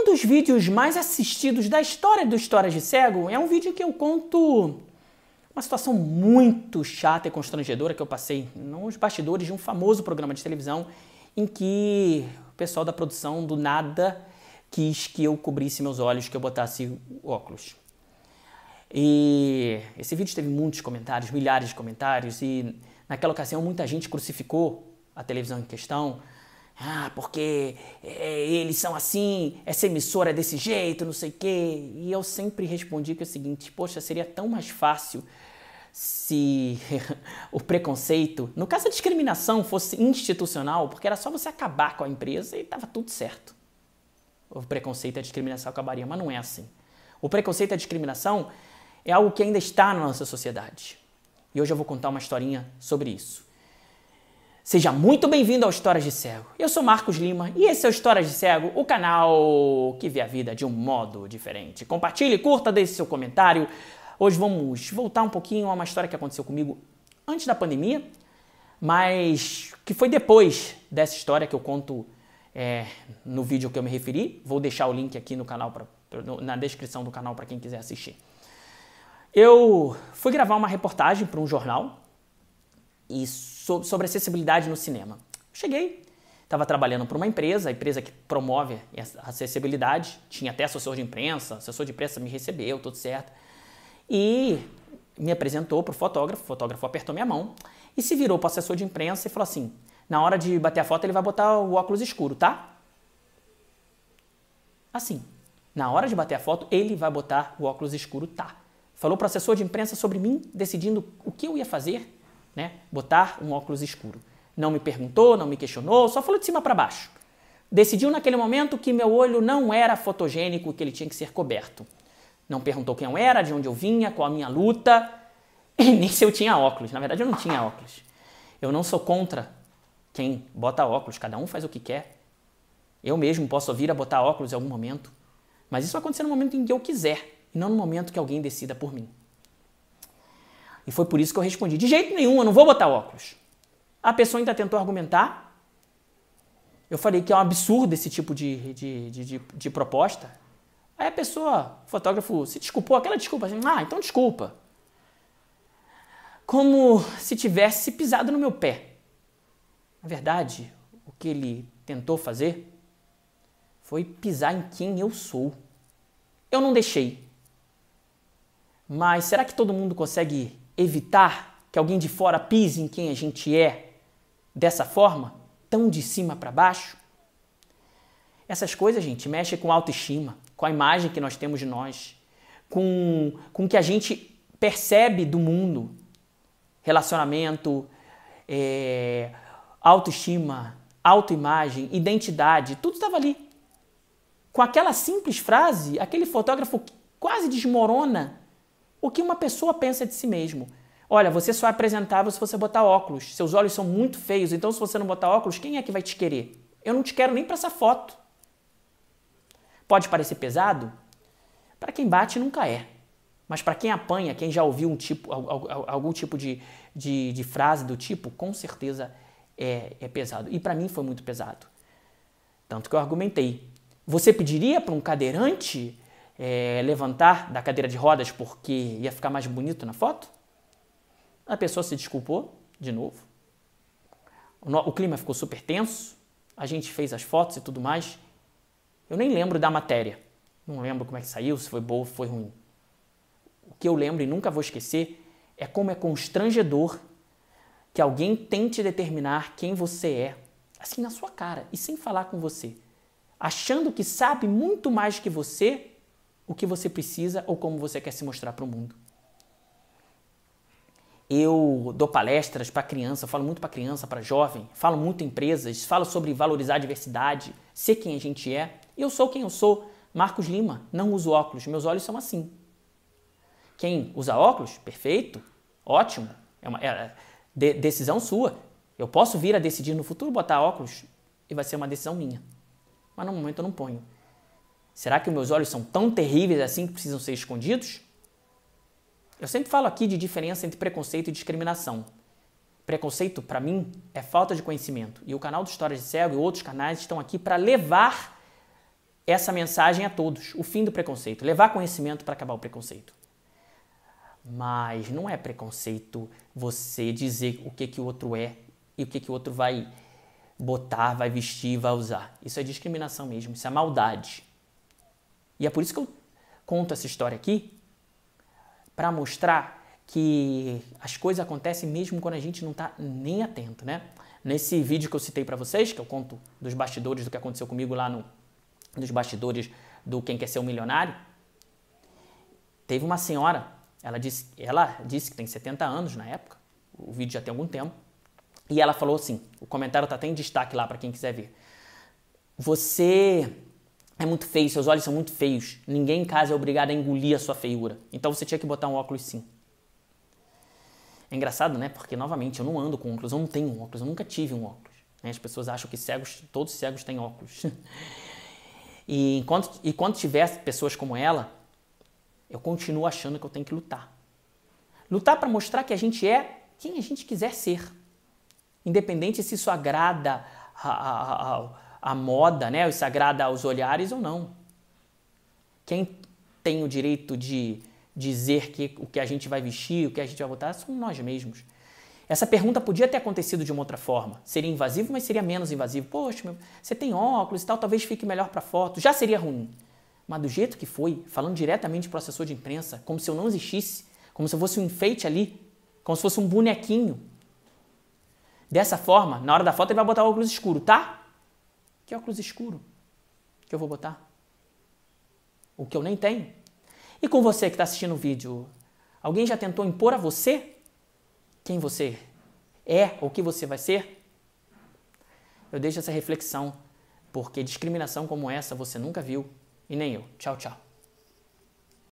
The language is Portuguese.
Um dos vídeos mais assistidos da história do Histórias de Cego é um vídeo que eu conto uma situação muito chata e constrangedora que eu passei nos bastidores de um famoso programa de televisão em que o pessoal da produção do nada quis que eu cobrisse meus olhos, que eu botasse óculos. E esse vídeo teve muitos comentários, milhares de comentários, e naquela ocasião muita gente crucificou a televisão em questão, ah, porque é, é, eles são assim, essa emissora é desse jeito, não sei o quê. E eu sempre respondi que é o seguinte: poxa, seria tão mais fácil se o preconceito, no caso a discriminação, fosse institucional, porque era só você acabar com a empresa e estava tudo certo. O preconceito e a discriminação acabariam, mas não é assim. O preconceito e a discriminação é algo que ainda está na nossa sociedade. E hoje eu vou contar uma historinha sobre isso. Seja muito bem-vindo ao Histórias de Cego. Eu sou Marcos Lima e esse é o Histórias de Cego, o canal que vê a vida de um modo diferente. Compartilhe, curta, deixe seu comentário. Hoje vamos voltar um pouquinho a uma história que aconteceu comigo antes da pandemia, mas que foi depois dessa história que eu conto é, no vídeo que eu me referi. Vou deixar o link aqui no canal, pra, na descrição do canal para quem quiser assistir. Eu fui gravar uma reportagem para um jornal e so, sobre acessibilidade no cinema. Cheguei, estava trabalhando para uma empresa, a empresa que promove a acessibilidade, tinha até assessor de imprensa, assessor de imprensa me recebeu, tudo certo, e me apresentou para o fotógrafo, o fotógrafo apertou minha mão e se virou para o assessor de imprensa e falou assim, na hora de bater a foto ele vai botar o óculos escuro, tá? Assim, na hora de bater a foto ele vai botar o óculos escuro, tá? Falou para o assessor de imprensa sobre mim, decidindo o que eu ia fazer né? Botar um óculos escuro. Não me perguntou, não me questionou, só falou de cima para baixo. Decidiu naquele momento que meu olho não era fotogênico, que ele tinha que ser coberto. Não perguntou quem eu era, de onde eu vinha, qual a minha luta, e nem se eu tinha óculos. Na verdade, eu não tinha óculos. Eu não sou contra quem bota óculos, cada um faz o que quer. Eu mesmo posso vir a botar óculos em algum momento, mas isso vai acontecer no momento em que eu quiser, e não no momento que alguém decida por mim. E foi por isso que eu respondi: de jeito nenhum, eu não vou botar óculos. A pessoa ainda tentou argumentar. Eu falei que é um absurdo esse tipo de, de, de, de, de proposta. Aí a pessoa, o fotógrafo, se desculpou, aquela desculpa, assim, ah, então desculpa. Como se tivesse pisado no meu pé. Na verdade, o que ele tentou fazer foi pisar em quem eu sou. Eu não deixei. Mas será que todo mundo consegue evitar que alguém de fora pise em quem a gente é dessa forma, tão de cima para baixo? Essas coisas, gente, mexem com a autoestima, com a imagem que nós temos de nós, com, com o que a gente percebe do mundo, relacionamento, é, autoestima, autoimagem, identidade, tudo estava ali. Com aquela simples frase, aquele fotógrafo quase desmorona o que uma pessoa pensa de si mesmo. Olha, você só é apresentável se você botar óculos. Seus olhos são muito feios, então se você não botar óculos, quem é que vai te querer? Eu não te quero nem para essa foto. Pode parecer pesado? Para quem bate, nunca é. Mas para quem apanha, quem já ouviu um tipo, algum tipo de, de, de frase do tipo, com certeza é, é pesado. E para mim foi muito pesado. Tanto que eu argumentei. Você pediria para um cadeirante é, levantar da cadeira de rodas porque ia ficar mais bonito na foto. A pessoa se desculpou de novo. O, clima ficou super tenso. A gente fez as fotos e tudo mais. Eu nem lembro da matéria. Não lembro como é que saiu, se foi boa, foi ruim. O que eu lembro e nunca vou esquecer é como é constrangedor que alguém tente determinar quem você é, assim na sua cara e sem falar com você, achando que sabe muito mais que você o que você precisa ou como você quer se mostrar para o mundo. Eu dou palestras para criança, falo muito para criança, para jovem, falo muito em empresas, falo sobre valorizar a diversidade, ser quem a gente é. Eu sou quem eu sou. Marcos Lima, não uso óculos, meus olhos são assim. Quem usa óculos, perfeito, ótimo, é uma é, de, decisão sua. Eu posso vir a decidir no futuro botar óculos e vai ser uma decisão minha. Mas no momento eu não ponho. Será que meus olhos são tão terríveis assim que precisam ser escondidos? Eu sempre falo aqui de diferença entre preconceito e discriminação. Preconceito, para mim, é falta de conhecimento. E o canal do Histórias de Cego e outros canais estão aqui para levar essa mensagem a todos, o fim do preconceito, levar conhecimento para acabar o preconceito. Mas não é preconceito você dizer o que, que o outro é e o que, que o outro vai botar, vai vestir, vai usar. Isso é discriminação mesmo, isso é maldade. E é por isso que eu conto essa história aqui, para mostrar que as coisas acontecem mesmo quando a gente não está nem atento, né? Nesse vídeo que eu citei para vocês, que eu conto dos bastidores do que aconteceu comigo lá no dos bastidores do Quem Quer Ser um Milionário, teve uma senhora, ela disse, ela disse que tem 70 anos na época, o vídeo já tem algum tempo, e ela falou assim, o comentário está até em destaque lá para quem quiser ver. Você é muito feio, seus olhos são muito feios. Ninguém em casa é obrigado a engolir a sua feiura. Então você tinha que botar um óculos sim. É engraçado, né? Porque, novamente, eu não ando com óculos, eu não tenho um óculos, eu nunca tive um óculos. Né? As pessoas acham que cegos, todos cegos têm óculos. e, enquanto, e quando tiver pessoas como ela, eu continuo achando que eu tenho que lutar. Lutar para mostrar que a gente é quem a gente quiser ser. Independente se isso agrada ao a moda, né, se agrada aos olhares ou não. Quem tem o direito de dizer que o que a gente vai vestir, o que a gente vai botar, são nós mesmos. Essa pergunta podia ter acontecido de uma outra forma. Seria invasivo, mas seria menos invasivo. Poxa, você tem óculos e tal, talvez fique melhor para foto. Já seria ruim. Mas do jeito que foi, falando diretamente para o assessor de imprensa, como se eu não existisse, como se eu fosse um enfeite ali, como se fosse um bonequinho. Dessa forma, na hora da foto ele vai botar óculos escuro, tá? Que óculos escuro que eu vou botar? O que eu nem tenho. E com você que está assistindo o vídeo, alguém já tentou impor a você quem você é ou o que você vai ser? Eu deixo essa reflexão, porque discriminação como essa você nunca viu e nem eu. Tchau, tchau.